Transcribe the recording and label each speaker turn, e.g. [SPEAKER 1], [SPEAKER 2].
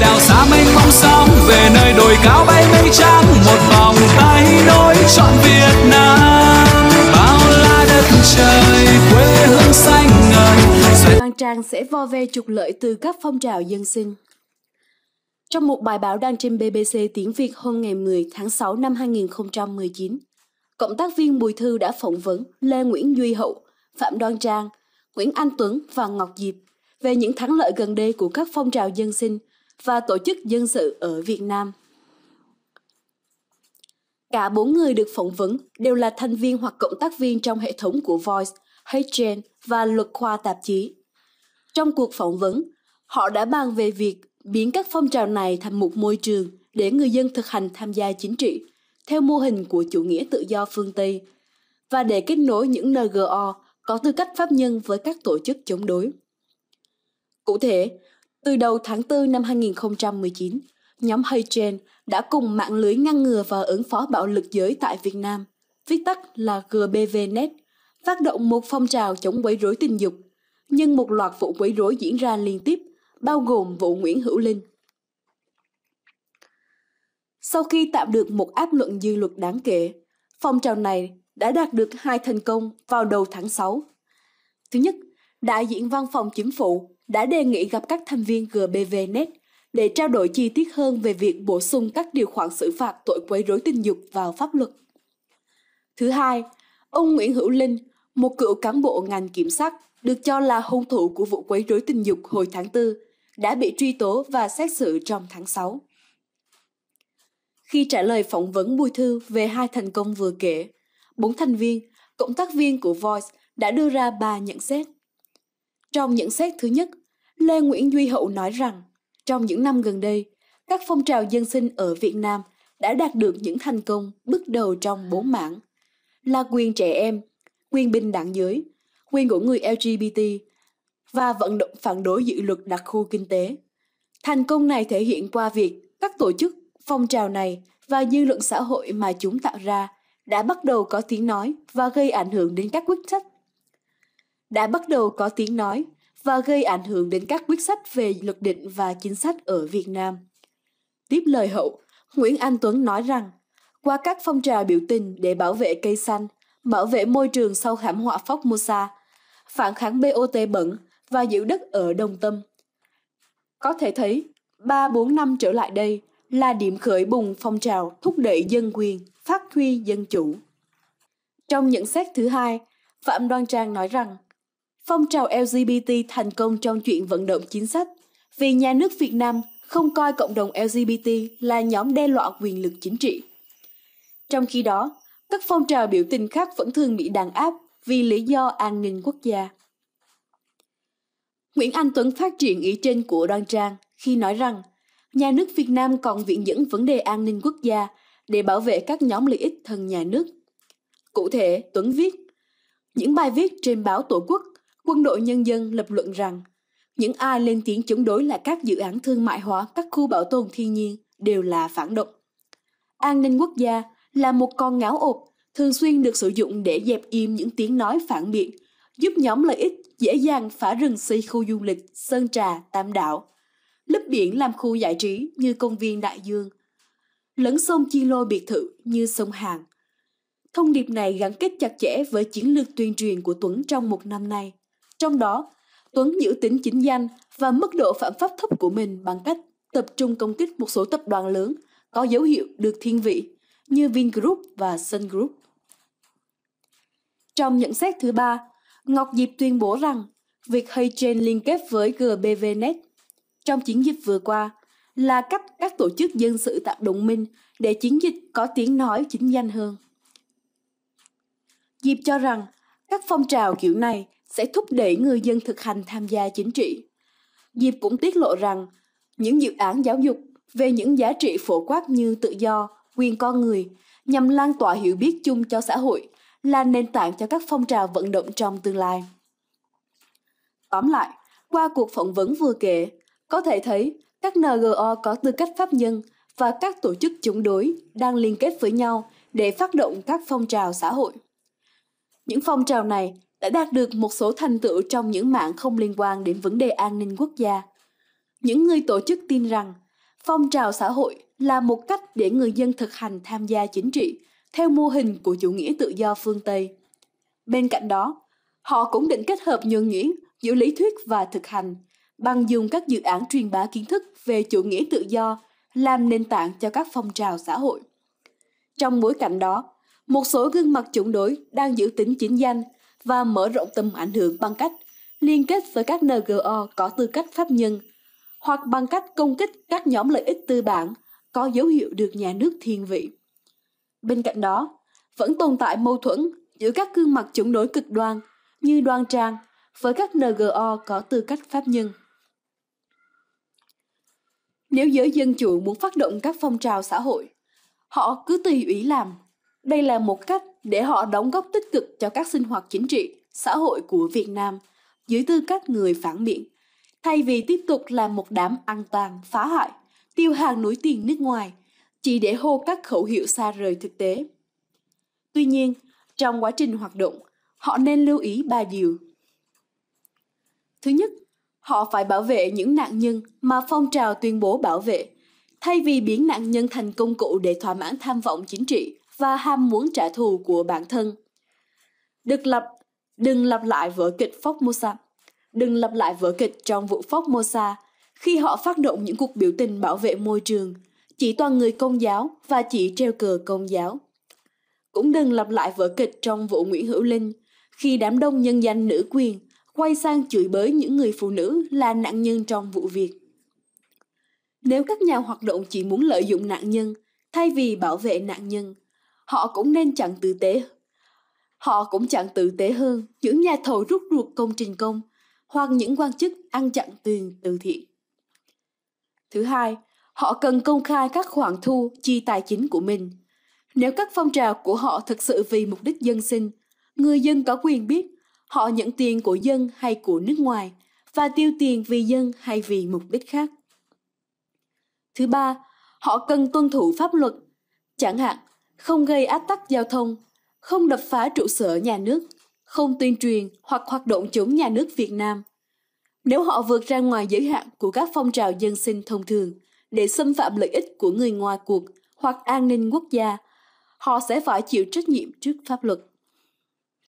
[SPEAKER 1] đào xa mênh mông sóng về nơi đồi cao bay mây trắng một vòng tay nối trọn Việt Nam bao la đất trời quê hương xanh ngời Hoàng Trang sẽ vo ve trục lợi từ các phong trào dân sinh trong một bài báo đăng trên BBC tiếng Việt hôm ngày 10 tháng 6 năm 2019, cộng tác viên Bùi Thư đã phỏng vấn Lê Nguyễn Duy Hậu, Phạm Đoan Trang, Nguyễn Anh Tuấn và Ngọc Diệp về những thắng lợi gần đây của các phong trào dân sinh và tổ chức dân sự ở Việt Nam. Cả bốn người được phỏng vấn đều là thành viên hoặc cộng tác viên trong hệ thống của Voice, HGen và luật khoa tạp chí. Trong cuộc phỏng vấn, họ đã bàn về việc biến các phong trào này thành một môi trường để người dân thực hành tham gia chính trị theo mô hình của chủ nghĩa tự do phương Tây và để kết nối những NGO có tư cách pháp nhân với các tổ chức chống đối. Cụ thể, từ đầu tháng 4 năm 2019, nhóm Haygen đã cùng mạng lưới ngăn ngừa và ứng phó bạo lực giới tại Việt Nam, viết tắt là GBVNet, phát động một phong trào chống quấy rối tình dục, nhưng một loạt vụ quấy rối diễn ra liên tiếp, bao gồm vụ Nguyễn Hữu Linh. Sau khi tạo được một áp luận dư luật đáng kể, phong trào này đã đạt được hai thành công vào đầu tháng 6. Thứ nhất, đại diện văn phòng chính phủ đã đề nghị gặp các thành viên GBVNet để trao đổi chi tiết hơn về việc bổ sung các điều khoản xử phạt tội quấy rối tình dục vào pháp luật. Thứ hai, ông Nguyễn Hữu Linh, một cựu cán bộ ngành kiểm sát, được cho là hung thủ của vụ quấy rối tình dục hồi tháng 4, đã bị truy tố và xét xử trong tháng 6. Khi trả lời phỏng vấn Bùi Thư về hai thành công vừa kể, bốn thành viên, cộng tác viên của Voice đã đưa ra ba nhận xét. Trong nhận xét thứ nhất, Lê Nguyễn Duy Hậu nói rằng, trong những năm gần đây, các phong trào dân sinh ở Việt Nam đã đạt được những thành công bước đầu trong bốn mảng là quyền trẻ em, quyền bình đẳng giới, quyền của người LGBT và vận động phản đối dự luật đặc khu kinh tế. Thành công này thể hiện qua việc các tổ chức, phong trào này và dư luận xã hội mà chúng tạo ra đã bắt đầu có tiếng nói và gây ảnh hưởng đến các quyết sách đã bắt đầu có tiếng nói và gây ảnh hưởng đến các quyết sách về luật định và chính sách ở Việt Nam. Tiếp lời hậu, Nguyễn Anh Tuấn nói rằng, qua các phong trào biểu tình để bảo vệ cây xanh, bảo vệ môi trường sau thảm họa Phóc Mosa, phản kháng BOT bẩn và giữ đất ở Đồng Tâm. Có thể thấy, 3-4 năm trở lại đây là điểm khởi bùng phong trào thúc đẩy dân quyền, phát huy dân chủ. Trong nhận xét thứ hai, Phạm Đoan Trang nói rằng phong trào LGBT thành công trong chuyện vận động chính sách vì nhà nước Việt Nam không coi cộng đồng LGBT là nhóm đe dọa quyền lực chính trị. Trong khi đó, các phong trào biểu tình khác vẫn thường bị đàn áp vì lý do an ninh quốc gia. Nguyễn Anh Tuấn phát triển ý trên của Đoan Trang khi nói rằng nhà nước Việt Nam còn viện dẫn vấn đề an ninh quốc gia để bảo vệ các nhóm lợi ích thân nhà nước. Cụ thể, Tuấn viết, những bài viết trên báo Tổ quốc quân đội nhân dân lập luận rằng những ai lên tiếng chống đối lại các dự án thương mại hóa các khu bảo tồn thiên nhiên đều là phản động. An ninh quốc gia là một con ngáo ộp thường xuyên được sử dụng để dẹp im những tiếng nói phản biện, giúp nhóm lợi ích dễ dàng phá rừng xây khu du lịch Sơn Trà, Tam Đảo, lấp biển làm khu giải trí như công viên Đại Dương, lấn sông chi lôi biệt thự như sông Hàn. Thông điệp này gắn kết chặt chẽ với chiến lược tuyên truyền của Tuấn trong một năm nay. Trong đó, Tuấn giữ tính chính danh và mức độ phạm pháp thấp của mình bằng cách tập trung công kích một số tập đoàn lớn có dấu hiệu được thiên vị như Vingroup và Sun Group. Trong nhận xét thứ ba, Ngọc Diệp tuyên bố rằng việc HeyChain liên kết với GBVNet trong chiến dịch vừa qua là cách các tổ chức dân sự tạo đồng minh để chiến dịch có tiếng nói chính danh hơn. Diệp cho rằng các phong trào kiểu này sẽ thúc đẩy người dân thực hành tham gia chính trị. Diệp cũng tiết lộ rằng, những dự án giáo dục về những giá trị phổ quát như tự do, quyền con người nhằm lan tỏa hiểu biết chung cho xã hội là nền tảng cho các phong trào vận động trong tương lai. Tóm lại, qua cuộc phỏng vấn vừa kể, có thể thấy các NGO có tư cách pháp nhân và các tổ chức chống đối đang liên kết với nhau để phát động các phong trào xã hội. Những phong trào này đã đạt được một số thành tựu trong những mạng không liên quan đến vấn đề an ninh quốc gia. Những người tổ chức tin rằng phong trào xã hội là một cách để người dân thực hành tham gia chính trị theo mô hình của chủ nghĩa tự do phương Tây. Bên cạnh đó, họ cũng định kết hợp nhuần nhuyễn giữa lý thuyết và thực hành bằng dùng các dự án truyền bá kiến thức về chủ nghĩa tự do làm nền tảng cho các phong trào xã hội. Trong bối cảnh đó, một số gương mặt chống đối đang giữ tính chính danh và mở rộng tầm ảnh hưởng bằng cách liên kết với các NGO có tư cách pháp nhân hoặc bằng cách công kích các nhóm lợi ích tư bản có dấu hiệu được nhà nước thiên vị. Bên cạnh đó, vẫn tồn tại mâu thuẫn giữa các gương mặt chống đối cực đoan như đoan trang với các NGO có tư cách pháp nhân. Nếu giới dân chủ muốn phát động các phong trào xã hội, họ cứ tùy ý làm. Đây là một cách để họ đóng góp tích cực cho các sinh hoạt chính trị, xã hội của Việt Nam dưới tư cách người phản biện, thay vì tiếp tục là một đám ăn tàn, phá hại tiêu hàng núi tiền nước ngoài, chỉ để hô các khẩu hiệu xa rời thực tế. Tuy nhiên, trong quá trình hoạt động, họ nên lưu ý ba điều. Thứ nhất, họ phải bảo vệ những nạn nhân mà phong trào tuyên bố bảo vệ, thay vì biến nạn nhân thành công cụ để thỏa mãn tham vọng chính trị, và ham muốn trả thù của bản thân. Được lập, đừng lặp lại vở kịch Phóc Mosa. Đừng lặp lại vở kịch trong vụ Phóc Mosa khi họ phát động những cuộc biểu tình bảo vệ môi trường, chỉ toàn người công giáo và chỉ treo cờ công giáo. Cũng đừng lặp lại vở kịch trong vụ Nguyễn Hữu Linh khi đám đông nhân danh nữ quyền quay sang chửi bới những người phụ nữ là nạn nhân trong vụ việc. Nếu các nhà hoạt động chỉ muốn lợi dụng nạn nhân thay vì bảo vệ nạn nhân, họ cũng nên chẳng tử tế. Họ cũng chẳng tử tế hơn những nhà thầu rút ruột công trình công hoặc những quan chức ăn chặn tiền từ thiện. Thứ hai, họ cần công khai các khoản thu chi tài chính của mình. Nếu các phong trào của họ thực sự vì mục đích dân sinh, người dân có quyền biết họ nhận tiền của dân hay của nước ngoài và tiêu tiền vì dân hay vì mục đích khác. Thứ ba, họ cần tuân thủ pháp luật. Chẳng hạn, không gây ách tắc giao thông, không đập phá trụ sở nhà nước, không tuyên truyền hoặc hoạt động chống nhà nước Việt Nam. Nếu họ vượt ra ngoài giới hạn của các phong trào dân sinh thông thường để xâm phạm lợi ích của người ngoài cuộc hoặc an ninh quốc gia, họ sẽ phải chịu trách nhiệm trước pháp luật.